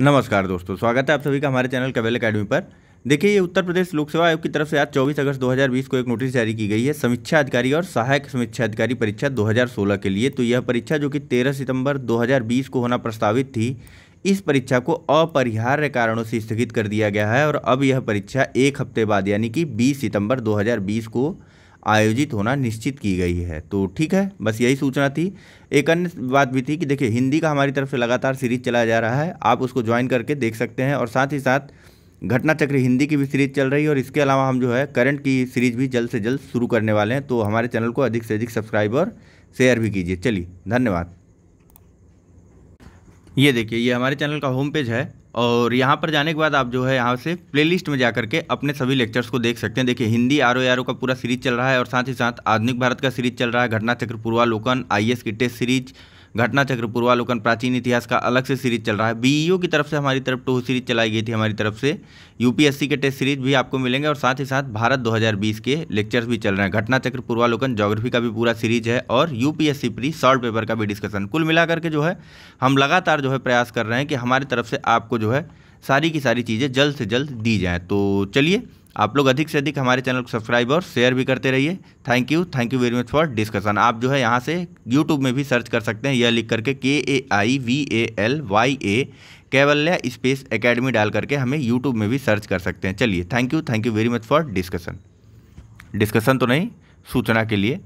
नमस्कार दोस्तों स्वागत है आप सभी का हमारे चैनल कवेल अकेडमी पर देखिए ये उत्तर प्रदेश लोक सेवा आयोग की तरफ से आज 24 अगस्त 2020 को एक नोटिस जारी की गई है समीक्षा अधिकारी और सहायक समीक्षा अधिकारी परीक्षा 2016 के लिए तो यह परीक्षा जो कि 13 सितंबर 2020 को होना प्रस्तावित थी इस परीक्षा को अपरिहार्य कारणों से स्थगित कर दिया गया है और अब यह परीक्षा एक हफ्ते बाद यानी कि बीस सितम्बर दो को आयोजित होना निश्चित की गई है तो ठीक है बस यही सूचना थी एक अन्य बात भी थी कि देखिए हिंदी का हमारी तरफ से लगातार सीरीज चलाया जा रहा है आप उसको ज्वाइन करके देख सकते हैं और साथ ही साथ घटना चक्र हिंदी की भी सीरीज चल रही है और इसके अलावा हम जो है करंट की सीरीज भी जल्द से जल्द शुरू करने वाले हैं तो हमारे चैनल को अधिक से अधिक सब्सक्राइब और शेयर भी कीजिए चलिए धन्यवाद ये देखिए ये हमारे चैनल का होम पेज है और यहाँ पर जाने के बाद आप जो है यहाँ से प्लेलिस्ट में जा करके अपने सभी लेक्चर्स को देख सकते हैं देखिए हिंदी आर ओ का पूरा सीरीज चल रहा है और साथ ही साथ आधुनिक भारत का सीरीज चल रहा है घटना चक्र पूर्वालोकन आई एस की टेस्ट सीरीज घटना चक्र पूर्वालोकन प्राचीन इतिहास का अलग से सीरीज चल रहा है बी e की तरफ से हमारी तरफ टू सीरीज चलाई गई थी हमारी तरफ से यूपीएससी के टेस्ट सीरीज भी आपको मिलेंगे और साथ ही साथ भारत 2020 के लेक्चर्स भी चल रहे हैं घटना चक्र पूर्वालोकन जोग्राफी का भी पूरा सीरीज है और यूपीएससी प्री सॉल्ट पेपर का भी डिस्कशन कुल मिलाकर के जो है हम लगातार जो है प्रयास कर रहे हैं कि हमारी तरफ से आपको जो है सारी की सारी चीज़ें जल्द से जल्द दी जाएँ तो चलिए आप लोग अधिक से अधिक हमारे चैनल को सब्सक्राइब और शेयर भी करते रहिए thank you thank you very much for discussion आप जो है यहाँ से यूट्यूब में भी सर्च कर सकते हैं यह लिख करके K A I V A L Y A Kaivalya space academy डाल करके हमें यूट्यूब में भी सर्च कर सकते हैं चलिए thank you thank you very much for discussion discussion तो नहीं सूचना के लिए